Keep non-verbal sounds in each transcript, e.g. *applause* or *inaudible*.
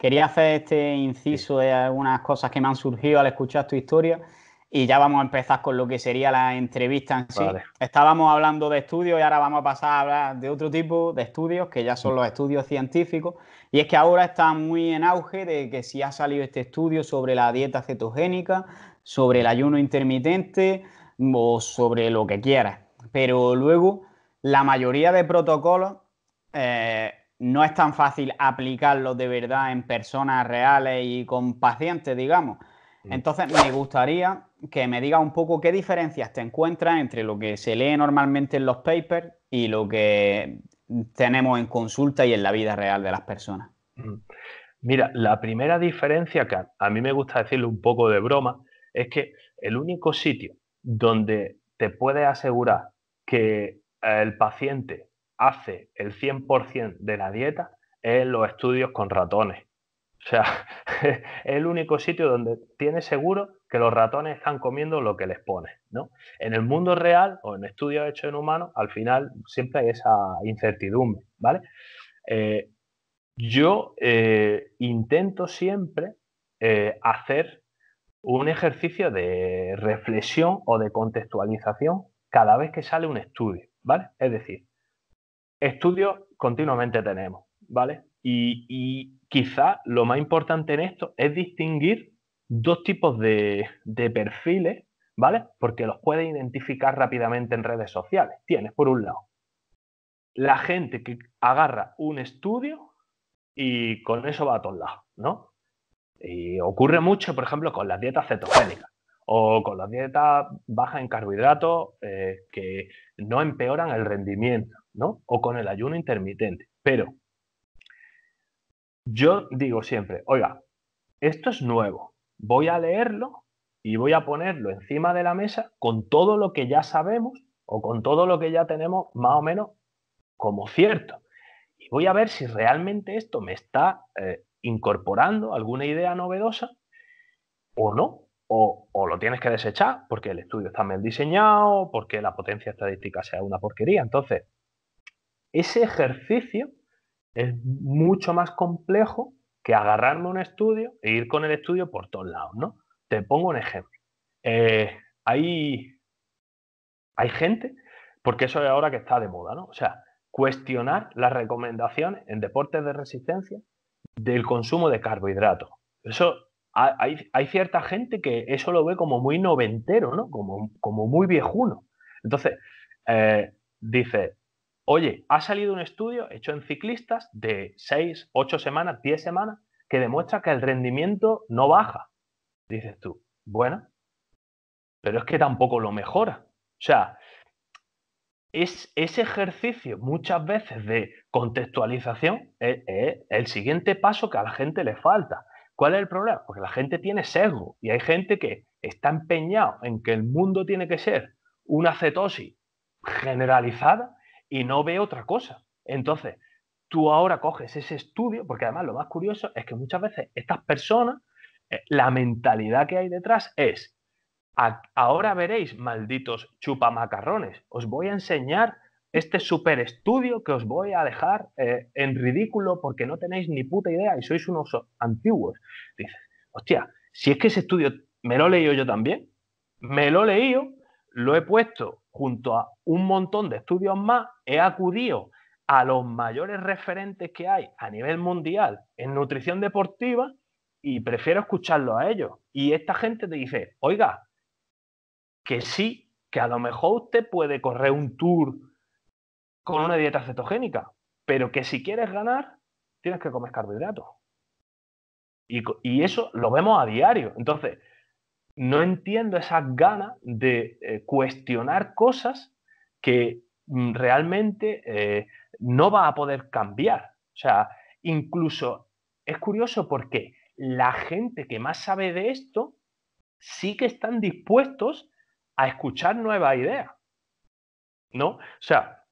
Quería hacer este inciso de algunas cosas que me han surgido al escuchar tu historia y ya vamos a empezar con lo que sería la entrevista en sí. Estábamos hablando de estudios y ahora vamos a pasar a hablar de otro tipo de estudios, que ya son mm. los estudios científicos. Y es que ahora está muy en auge de que si ha salido este estudio sobre la dieta cetogénica, sobre el ayuno intermitente o sobre lo que quieras. Pero luego la mayoría de protocolos eh, no es tan fácil aplicarlo de verdad en personas reales y con pacientes, digamos. Mm. Entonces, me gustaría que me digas un poco qué diferencias te encuentras entre lo que se lee normalmente en los papers y lo que tenemos en consulta y en la vida real de las personas. Mm. Mira, la primera diferencia que a mí me gusta decirle un poco de broma es que el único sitio donde te puedes asegurar que el paciente hace el 100% de la dieta en los estudios con ratones. O sea, *laughs* es el único sitio donde tiene seguro que los ratones están comiendo lo que les pone, ¿no? En el mundo real o en estudios hechos en humanos, al final siempre hay esa incertidumbre, ¿vale? Eh, yo eh, intento siempre eh, hacer un ejercicio de reflexión o de contextualización cada vez que sale un estudio, ¿vale? Es decir, estudios continuamente tenemos, ¿vale? Y, y quizá lo más importante en esto es distinguir dos tipos de, perfiles, ¿vale? Porque los puedes identificar rápidamente en redes sociales. Tienes, por un lado, la gente que agarra un estudio y con eso va a todos lados, ¿no? Y ocurre mucho, por ejemplo, con las dietas cetogénicas o con las dietas bajas en carbohidratos eh, que no empeoran el rendimiento. O con el ayuno intermitente. Pero yo digo siempre, oiga, esto es nuevo, voy a leerlo y voy a ponerlo encima de la mesa con todo lo que ya sabemos o con todo lo que ya tenemos más o menos como cierto. Y voy a ver si realmente esto me está eh, incorporando alguna idea novedosa o no. O, o, lo tienes que desechar porque el estudio está mal diseñado, porque la potencia estadística sea una porquería. Entonces, ese ejercicio es mucho más complejo que agarrarme un estudio e ir con el estudio por todos lados, ¿no? Te pongo un ejemplo. Eh, hay, gente, porque eso es ahora que está de moda, ¿no? O sea, cuestionar las recomendaciones en deportes de resistencia del consumo de carbohidratos. Eso hay, cierta gente que eso lo ve como muy noventero, ¿no? Como, muy viejuno. Entonces, eh, dice, Oye, ha salido un estudio hecho en ciclistas de 6, 8 semanas, 10 semanas, que demuestra que el rendimiento no baja. Dices tú, bueno, pero es que tampoco lo mejora. O sea, es, ese ejercicio muchas veces de contextualización es, e, el siguiente paso que a la gente le falta. ¿Cuál es el problema? Porque pues la gente tiene sesgo y hay gente que está empeñado en que el mundo tiene que ser una cetosis generalizada y no ve otra cosa. Entonces, tú ahora coges ese estudio, porque además lo más curioso es que muchas veces estas personas, eh, la mentalidad que hay detrás es, ahora veréis, malditos chupamacarrones, os voy a enseñar este super estudio que os voy a dejar eh, en ridículo porque no tenéis ni puta idea y sois unos antiguos. Dices, hostia, si es que ese estudio me lo he leído yo también, me lo he leído, lo he puesto junto a un montón de estudios más, he acudido a los mayores referentes que hay a nivel mundial en nutrición deportiva y prefiero escucharlo a ellos. Y esta gente te dice, oiga, que sí, que a lo mejor usted puede correr un tour con una dieta cetogénica, pero que si quieres ganar, tienes que comer carbohidratos. Y, y eso lo vemos a diario. Entonces, no entiendo esa ganas de eh, cuestionar cosas que mm, realmente eh, no va a poder cambiar. O sea, incluso es curioso porque la gente que más sabe de esto sí que están dispuestos a escuchar nuevas ideas. ¿No? O sea,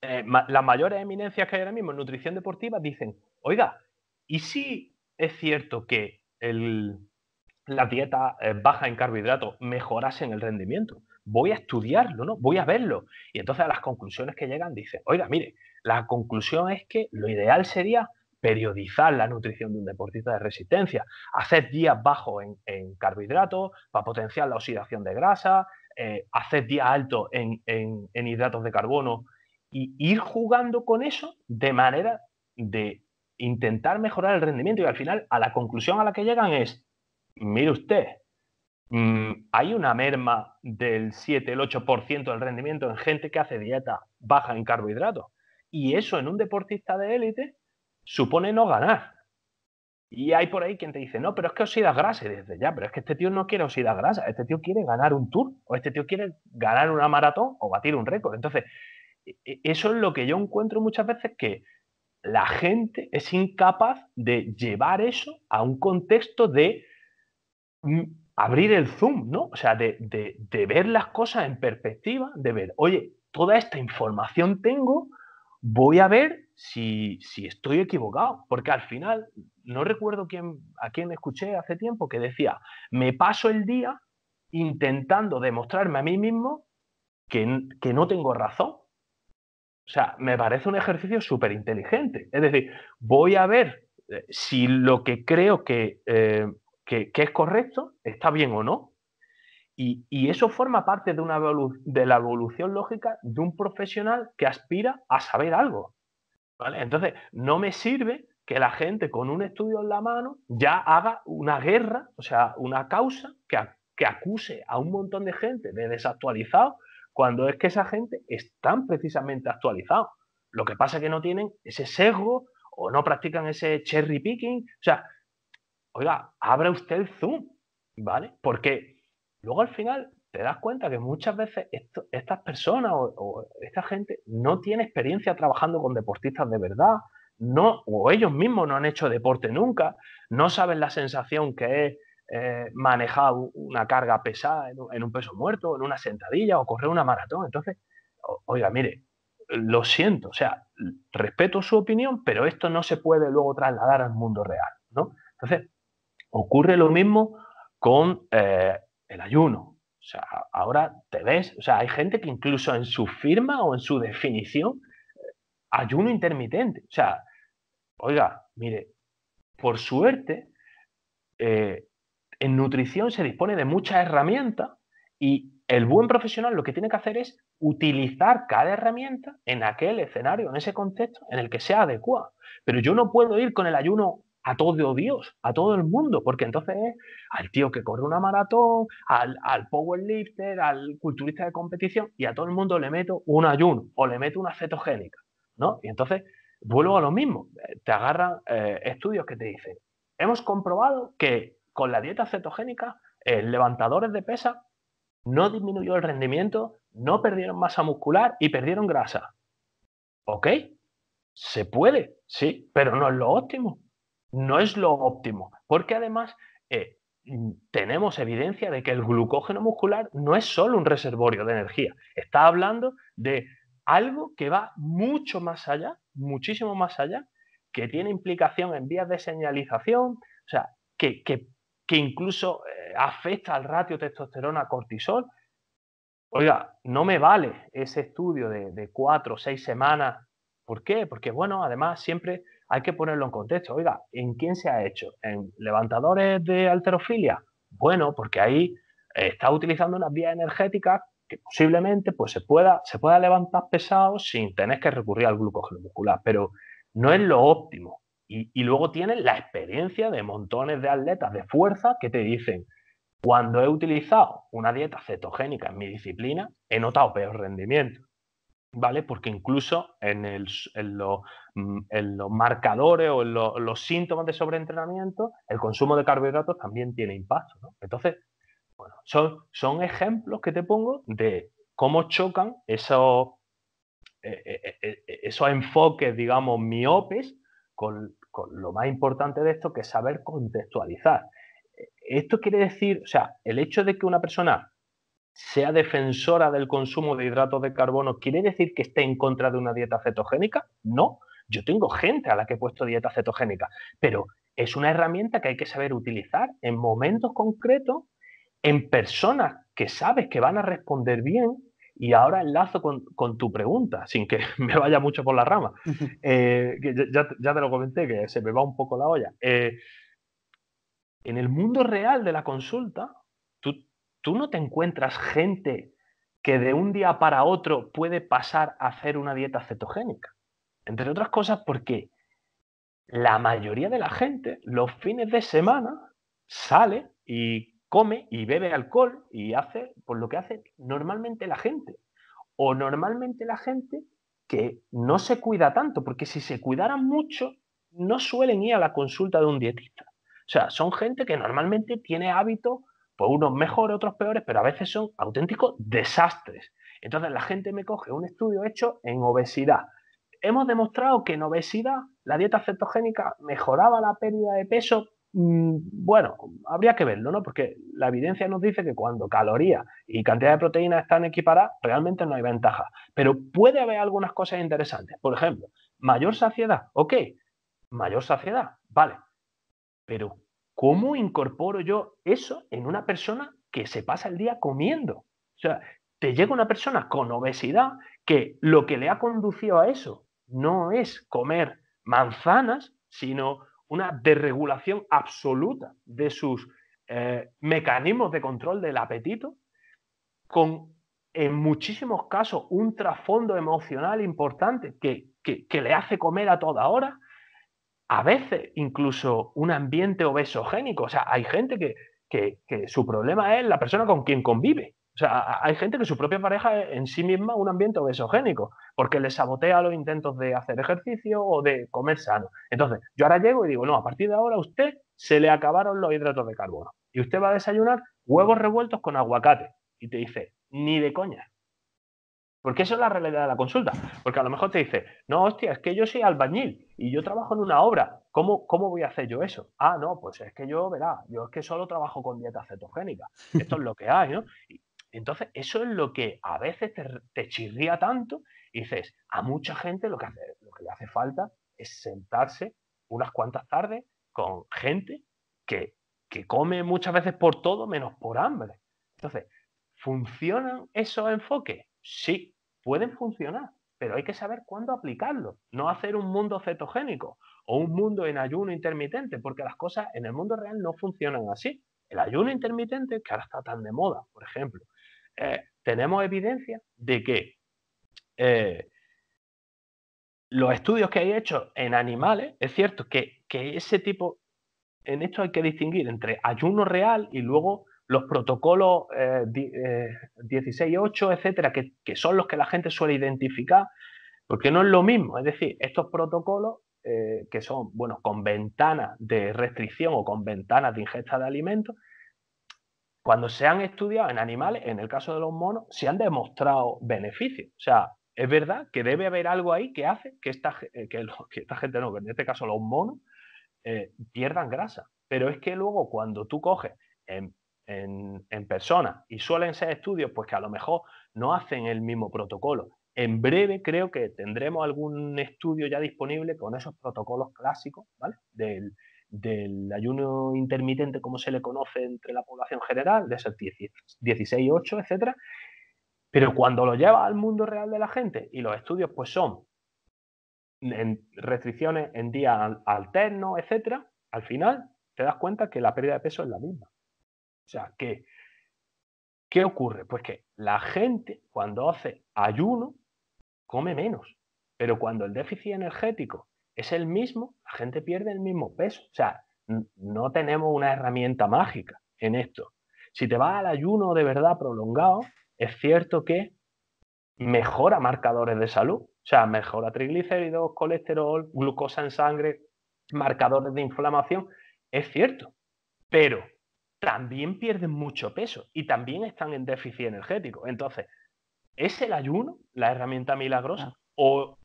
eh, las mayores eminencias que hay ahora mismo en nutrición deportiva dicen, oiga, ¿y si es cierto que el la dieta eh, baja en carbohidratos en el rendimiento. Voy a estudiarlo, ¿no? Voy a verlo. Y entonces a las conclusiones que llegan dicen, oiga, mire, la conclusión es que lo ideal sería periodizar la nutrición de un deportista de resistencia, hacer días bajos en, carbohidratos para potenciar la oxidación de grasa, eh, hacer días altos en, en, en hidratos de carbono y ir jugando con eso de manera de intentar mejorar el rendimiento y al final a la conclusión a la que llegan es mire usted, mm, hay una merma del 7, el 8% del rendimiento en gente que hace dieta baja en carbohidratos. Y eso en un deportista de élite supone no ganar. Y hay por ahí quien te dice, no, pero es que oxidas grasa. Y dices, ya, pero es que este tío no quiere oxidas grasa, este tío quiere ganar un tour, o este tío quiere ganar una maratón o batir un récord. Entonces, e, e, eso es lo que yo encuentro muchas veces que la gente es incapaz de llevar eso a un contexto de abrir el zoom, ¿no? O sea, de, ver las cosas en perspectiva, de ver, oye, toda esta información tengo, voy a ver si, estoy equivocado, porque al final, no recuerdo quién, a quién escuché hace tiempo que decía, me paso el día intentando demostrarme a mí mismo que, no tengo razón. O sea, me parece un ejercicio súper inteligente. Es decir, voy a ver eh, si lo que creo que eh, que, es correcto, está bien o no. Y, eso forma parte de, una de la evolución lógica de un profesional que aspira a saber algo. ¿vale? Entonces, no me sirve que la gente con un estudio en la mano ya haga una guerra, o sea, una causa que, que acuse a un montón de gente de desactualizado, cuando es que esa gente están precisamente actualizados. Lo que pasa es que no tienen ese sesgo o no practican ese cherry picking. O sea, oiga, abre usted el Zoom, ¿vale? Porque luego al final te das cuenta que muchas veces estas personas o, esta gente no tiene experiencia trabajando con deportistas de verdad, no, o ellos mismos no han hecho deporte nunca, no saben la sensación que es eh, manejar una carga pesada en, un peso muerto, en una sentadilla o correr una maratón. Entonces, oiga, mire, lo siento, o sea, respeto su opinión, pero esto no se puede luego trasladar al mundo real, ¿no? Entonces, Ocurre lo mismo con eh, el ayuno. O sea, ahora te ves, o sea, hay gente que incluso en su firma o en su definición, eh, ayuno intermitente. O sea, oiga, mire, por suerte, eh, en nutrición se dispone de muchas herramientas y el buen profesional lo que tiene que hacer es utilizar cada herramienta en aquel escenario, en ese contexto en el que sea adecuado. Pero yo no puedo ir con el ayuno a todo Dios, a todo el mundo, porque entonces al tío que corre una maratón, al, al powerlifter, al culturista de competición, y a todo el mundo le meto un ayuno o le meto una cetogénica, ¿no? Y entonces vuelvo a lo mismo, eh, te agarran eh, estudios que te dicen, hemos comprobado que con la dieta cetogénica, eh, levantadores de pesa no disminuyó el rendimiento, no perdieron masa muscular y perdieron grasa. ¿Ok? Se puede, sí, pero no es lo óptimo no es lo óptimo, porque además eh, mm, tenemos evidencia de que el glucógeno muscular no es solo un reservorio de energía, está hablando de algo que va mucho más allá, muchísimo más allá, que tiene implicación en vías de señalización, o sea, que, incluso eh, afecta al ratio testosterona-cortisol. Oiga, no me vale ese estudio de, de cuatro o seis semanas. ¿Por qué? Porque, bueno, además siempre hay que ponerlo en contexto. Oiga, ¿en quién se ha hecho? ¿En levantadores de alterofilia? Bueno, porque ahí eh, está utilizando unas vías energéticas que posiblemente pues, se, pueda, se pueda levantar pesado sin tener que recurrir al glucógeno muscular, pero no es lo óptimo. Y, y luego tienes la experiencia de montones de atletas de fuerza que te dicen, cuando he utilizado una dieta cetogénica en mi disciplina, he notado peor rendimiento. ¿vale? Porque incluso mm, en, los marcadores o en los síntomas de sobreentrenamiento, el consumo de carbohidratos también tiene impacto, Entonces, bueno, son, ejemplos que te pongo de cómo chocan esos, eh, eh, eh, esos enfoques, digamos, miopes con, con lo más importante de esto, que es saber contextualizar. E, esto quiere decir, o sea, el hecho de que una persona sea defensora del consumo de hidratos de carbono, ¿quiere decir que esté en contra de una dieta cetogénica? No. Yo tengo gente a la que he puesto dieta cetogénica, pero es una herramienta que hay que saber utilizar en momentos concretos, en personas que sabes que van a responder bien. Y ahora enlazo con, tu pregunta, sin que *laughs* me vaya mucho por la rama. Eh, ya, te lo comenté, que se me va un poco la olla. Eh, en el mundo real de la consulta, tú no te encuentras gente que de un día para otro puede pasar a hacer una dieta cetogénica. Entre otras cosas porque la mayoría de la gente los fines de semana sale y come y bebe alcohol y hace por pues, lo que hace normalmente la gente. O normalmente la gente que no se cuida tanto, porque si se cuidaran mucho, no suelen ir a la consulta de un dietista. O sea, son gente que normalmente tiene hábitos pues unos mejores, otros peores, pero a veces son auténticos desastres. Entonces la gente me coge un estudio hecho en obesidad. Hemos demostrado que en obesidad la dieta cetogénica mejoraba la pérdida de peso. Mm, bueno, habría que verlo, ¿no? Porque la evidencia nos dice que cuando calorías y cantidad de proteínas están equiparadas, realmente no hay ventaja. Pero puede haber algunas cosas interesantes. Por ejemplo, mayor saciedad. Ok, mayor saciedad. Vale. Pero ¿Cómo incorporo yo eso en una persona que se pasa el día comiendo? O sea, te llega una persona con obesidad que lo que le ha conducido a eso no es comer manzanas, sino una desregulación absoluta de sus eh, mecanismos de control del apetito, con en muchísimos casos un trasfondo emocional importante que le hace comer a toda hora, a veces incluso un ambiente obesogénico. O sea, hay gente que, su problema es la persona con quien convive. O sea, hay gente que su propia pareja es en sí misma un ambiente obesogénico, porque le sabotea los intentos de hacer ejercicio o de comer sano. Entonces, yo ahora llego y digo, no, a partir de ahora a usted se le acabaron los hidratos de carbono. Y usted va a desayunar huevos revueltos con aguacate. Y te dice, ni de coña. Porque esa es la realidad de la consulta. Porque a lo mejor te dice, no, hostia, es que yo soy albañil y yo trabajo en una obra. ¿Cómo, cómo voy a hacer yo eso? Ah, no, pues es que yo, verá, yo es que solo trabajo con dieta cetogénica. Esto es lo que hay, ¿no? Y, entonces, eso es lo que a veces te, chirría tanto y dices, a mucha gente lo que, hace, lo que le hace falta es sentarse unas cuantas tardes con gente que, que come muchas veces por todo menos por hambre. Entonces, ¿funcionan esos enfoques? Sí, pueden funcionar, pero hay que saber cuándo aplicarlo, no hacer un mundo cetogénico o un mundo en ayuno intermitente, porque las cosas en el mundo real no funcionan así. El ayuno intermitente, que ahora está tan de moda, por ejemplo, eh, tenemos evidencia de que eh, los estudios que hay hecho en animales, es cierto que, que ese tipo, en esto hay que distinguir entre ayuno real y luego los protocolos eh, 8 16.8, eh, etcétera, que, son los que la gente suele identificar, porque no es lo mismo. Es decir, estos protocolos eh, que son, bueno, con ventanas de restricción o con ventanas de ingesta de alimentos, cuando se han estudiado en animales, en el caso de los monos, se han demostrado beneficios. O sea, es verdad que debe haber algo ahí que hace que esta, eh, esta gente, no, en este caso los monos, pierdan grasa. Pero es que luego cuando tú coges en em, en, persona, y suelen ser estudios pues que a lo mejor no hacen el mismo protocolo. En breve creo que tendremos algún estudio ya disponible con esos protocolos clásicos ¿vale? del, ayuno intermitente, como se le conoce entre la población general, de esos 16, 8, etcétera. Pero cuando lo lleva al mundo real de la gente y los estudios pues son restricciones en días alternos, etcétera, al final te das cuenta que la pérdida de peso es la misma. O sea, ¿qué ocurre? Pues que la gente cuando hace ayuno come menos, pero cuando el déficit energético es el mismo, la gente pierde el mismo peso. O sea, no tenemos una herramienta mágica en esto. Si te vas al ayuno de verdad prolongado, es cierto que mejora marcadores de salud. O sea, mejora triglicéridos, colesterol, glucosa en sangre, marcadores de inflamación. Es cierto, pero también pierden mucho peso y también están en déficit energético. Entonces, ¿es el ayuno la herramienta milagrosa? O,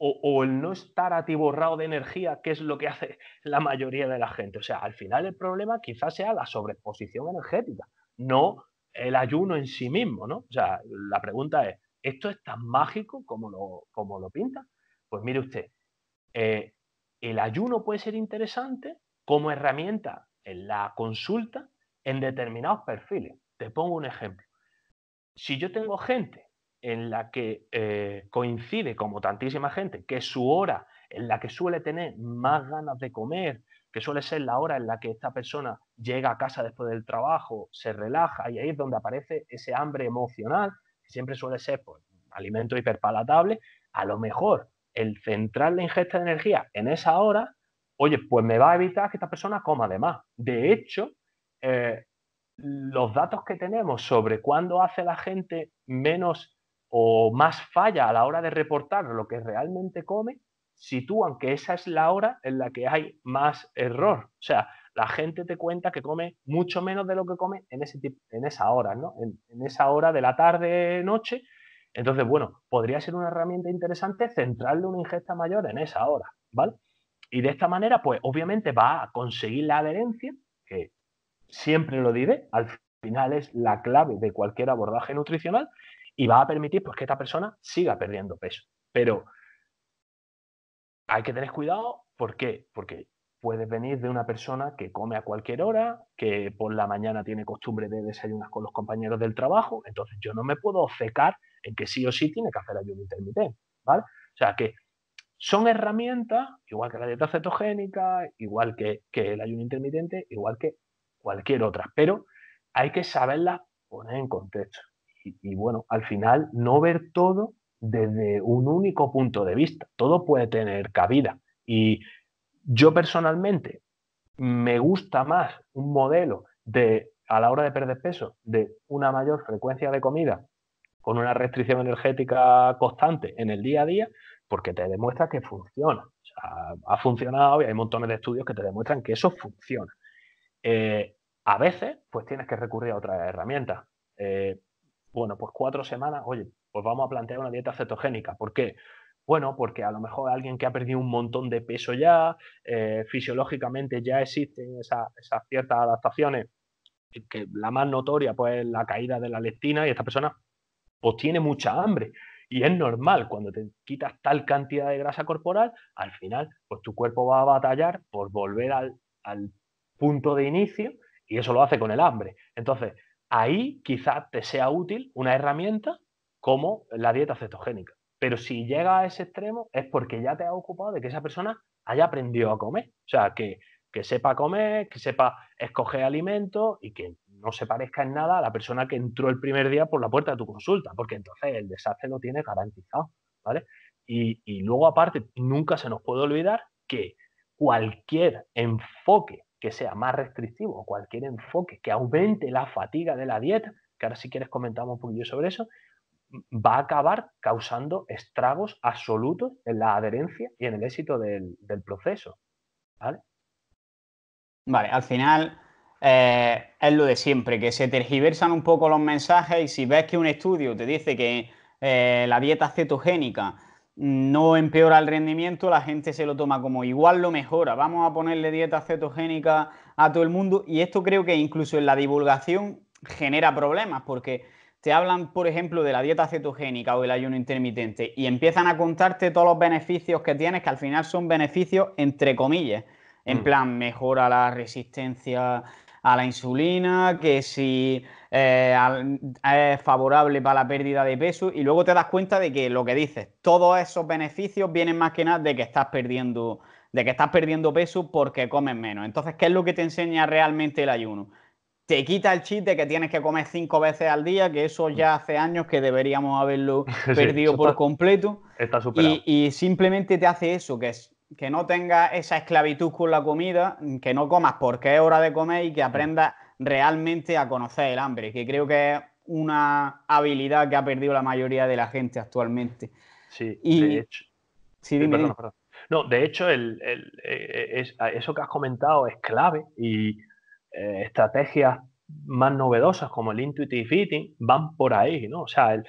el no estar atiborrado de energía, que es lo que hace la mayoría de la gente. O sea, al final el problema quizás sea la sobreexposición energética, no el ayuno en sí mismo, ¿no? O sea, la pregunta es, ¿esto es tan mágico como lo, como lo pinta? Pues mire usted, eh, el ayuno puede ser interesante como herramienta en la consulta en determinados perfiles. Te pongo un ejemplo. Si yo tengo gente en la que eh, coincide, como tantísima gente, que su hora en la que suele tener más ganas de comer, que suele ser la hora en la que esta persona llega a casa después del trabajo, se relaja y ahí es donde aparece ese hambre emocional, que siempre suele ser por pues, alimento hiperpalatable, a lo mejor el central la ingesta de energía en esa hora, oye, pues me va a evitar que esta persona coma de más. De hecho, eh, los datos que tenemos sobre cuándo hace la gente menos o más falla a la hora de reportar lo que realmente come, sitúan que esa es la hora en la que hay más error. O sea, la gente te cuenta que come mucho menos de lo que come en, ese en esa hora, ¿no? En, en esa hora de la tarde, noche. Entonces, bueno, podría ser una herramienta interesante centrarle una ingesta mayor en esa hora, ¿vale? Y de esta manera, pues obviamente va a conseguir la adherencia, que siempre lo diré, al final es la clave de cualquier abordaje nutricional y va a permitir pues, que esta persona siga perdiendo peso. Pero hay que tener cuidado, ¿por qué? Porque puedes venir de una persona que come a cualquier hora, que por la mañana tiene costumbre de desayunar con los compañeros del trabajo, entonces yo no me puedo obcecar en que sí o sí tiene que hacer ayuno intermitente, ¿vale? O sea que son herramientas, igual que la dieta cetogénica, igual que el ayuno intermitente, igual que cualquier otra, pero hay que saberla poner en contexto. Y, bueno, al final no ver todo desde un único punto de vista. Todo puede tener cabida. Y yo personalmente me gusta más un modelo de, a la hora de perder peso, de una mayor frecuencia de comida con una restricción energética constante en el día a día, porque te demuestra que funciona. ha funcionado y hay montones de estudios que te demuestran que eso funciona. Eh, a veces, pues tienes que recurrir a otra herramienta eh, bueno, pues cuatro semanas, oye, pues vamos a plantear una dieta cetogénica. ¿Por qué? Bueno, porque a lo mejor alguien que ha perdido un montón de peso ya, eh, fisiológicamente ya existen esas ciertas adaptaciones, que la más notoria pues es la caída de la lectina y esta persona pues tiene mucha hambre. Y es normal, cuando te quitas tal cantidad de grasa corporal, al final pues tu cuerpo va a batallar por volver al punto de inicio y eso lo hace con el hambre. Entonces, ahí quizás te sea útil una herramienta como la dieta cetogénica. Pero si llega a ese extremo es porque ya te has ocupado de que esa persona haya aprendido a comer. O sea, que, que sepa comer, que sepa escoger alimentos y que no se parezca en nada a la persona que entró el primer día por la puerta de tu consulta, porque entonces el desastre lo tiene garantizado. Y, y luego aparte, nunca se nos puede olvidar que cualquier enfoque que sea más restrictivo o cualquier enfoque que aumente la fatiga de la dieta, que ahora si quieres comentamos un poquillo sobre eso, mm, va a acabar causando estragos absolutos en la adherencia y en el éxito del, proceso. ¿Vale? al final eh, es lo de siempre, que se tergiversan un poco los mensajes y si ves que un estudio te dice que eh, la dieta cetogénica no empeora el rendimiento, la gente se lo toma como igual lo mejora, vamos a ponerle dieta cetogénica a todo el mundo y esto creo que incluso en la divulgación genera problemas porque te hablan, por ejemplo, de la dieta cetogénica o el ayuno intermitente y empiezan a contarte todos los beneficios que tienes, que al final son beneficios entre comillas, en mm. plan mejora la resistencia a la insulina, que si eh, es favorable para la pérdida de peso y luego te das cuenta de que lo que dices, todos esos beneficios vienen más que nada de que estás perdiendo, de que estás perdiendo peso porque comes menos. Entonces, ¿qué es lo que te enseña realmente el ayuno? te quita el chiste que tienes que comer cinco veces al día, que eso ya hace años que deberíamos haberlo *laughs* perdido por completo. Está y, simplemente te hace eso, que es que no tenga esa esclavitud con la comida, que no comas porque es hora de comer y que mm. aprenda realmente a conocer el hambre, que creo que es una habilidad que ha perdido la mayoría de la gente actualmente. Sí, de hecho. Sí, eh, perdón, No, de hecho, el, eh, eso que has comentado es clave y eh, estrategias más novedosas como el intuitive eating van por ahí, ¿no? O sea, el,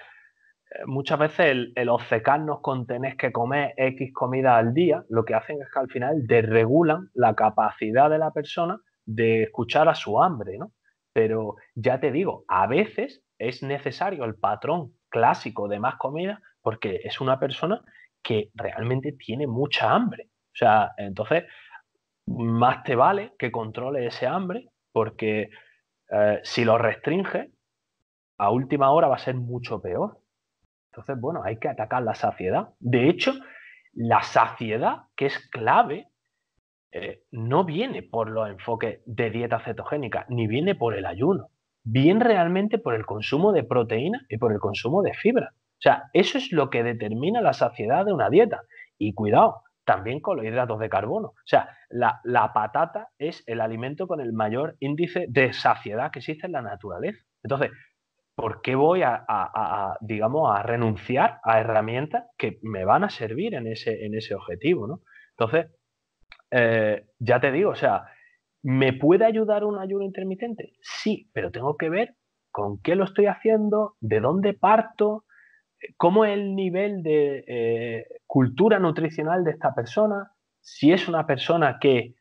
muchas veces el, el, obcecarnos con tener que comer X comida al día, lo que hacen es que al final desregulan la capacidad de la persona de escuchar a su hambre, ¿no? Pero ya te digo, a veces es necesario el patrón clásico de más comida porque es una persona que realmente tiene mucha hambre. O sea, entonces, más te vale que controle ese hambre porque eh, si lo restringe, a última hora va a ser mucho peor. Entonces, bueno, hay que atacar la saciedad. De hecho, la saciedad, que es clave, eh, no viene por los enfoques de dieta cetogénica, ni viene por el ayuno, viene realmente por el consumo de proteína y por el consumo de fibra. O sea, eso es lo que determina la saciedad de una dieta. Y cuidado, también con los hidratos de carbono. O sea, la, la patata es el alimento con el mayor índice de saciedad que existe en la naturaleza. Entonces, ¿por qué voy a, digamos, a renunciar a herramientas que me van a servir en ese, objetivo, Entonces, eh, ya te digo, o sea, ¿me puede ayudar un ayuno intermitente? Sí, pero tengo que ver con qué lo estoy haciendo, de dónde parto, cómo es el nivel de eh, cultura nutricional de esta persona, si es una persona que eh,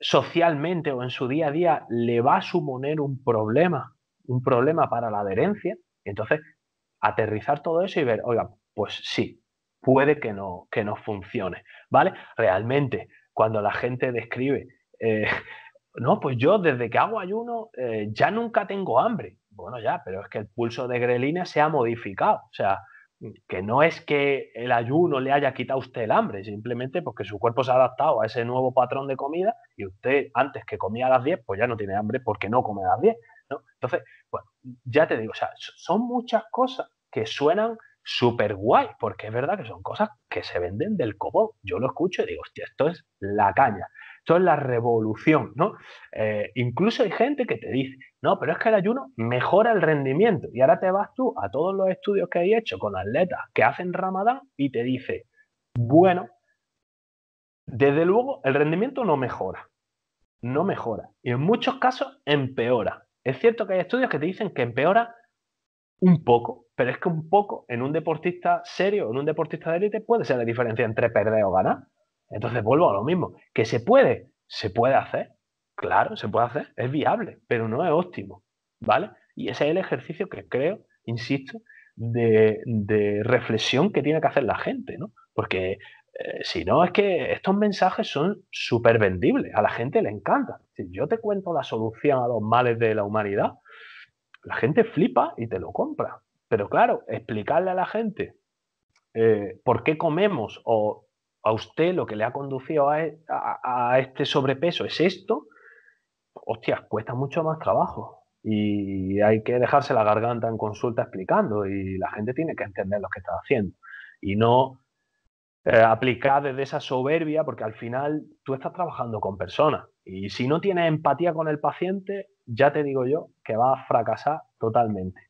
socialmente o en su día a día le va a suponer un problema un problema para la adherencia. Entonces, aterrizar todo eso y ver, oiga, pues sí, puede que no, que no funcione, ¿vale? Realmente, cuando la gente describe, eh, *laughs* no, pues yo desde que hago ayuno eh, ya nunca tengo hambre. Bueno, ya, pero es que el pulso de grelina se ha modificado. O sea, que no es que el ayuno le haya quitado a usted el hambre, simplemente porque su cuerpo se ha adaptado a ese nuevo patrón de comida y usted antes que comía a las 10, pues ya no tiene hambre porque no come a las 10. Entonces, bueno, ya te digo, son muchas cosas que suenan súper guay, porque es verdad que son cosas que se venden del cobón. Yo lo escucho y digo, hostia, esto es la caña, esto es la revolución, eh, incluso hay gente que te dice, no, pero es que el ayuno mejora el rendimiento. Y ahora te vas tú a todos los estudios que hay hecho con atletas que hacen ramadán y te dice, bueno, desde luego el rendimiento no mejora, no mejora. Y en muchos casos empeora. Es cierto que hay estudios que te dicen que empeora un poco, pero es que un poco en un deportista serio, en un deportista de élite, puede ser la diferencia entre perder o ganar. Entonces vuelvo a lo mismo, que se puede, se puede hacer, claro, se puede hacer, es viable, pero no es óptimo, ¿vale? Y ese es el ejercicio que creo, insisto, de, de reflexión que tiene que hacer la gente, ¿no? Porque eh, si no, es que estos mensajes son súper vendibles, a la gente le encanta. Si yo te cuento la solución a los males de la humanidad, la gente flipa y te lo compra. Pero claro, explicarle a la gente eh, por qué comemos o a usted lo que le ha conducido e, a, este sobrepeso es esto, hostia, cuesta mucho más trabajo y hay que dejarse la garganta en consulta explicando y la gente tiene que entender lo que está haciendo y no eh, aplicar desde esa soberbia, porque al final tú estás trabajando con personas y si no tienes empatía con el paciente, ya te digo yo que va a fracasar totalmente.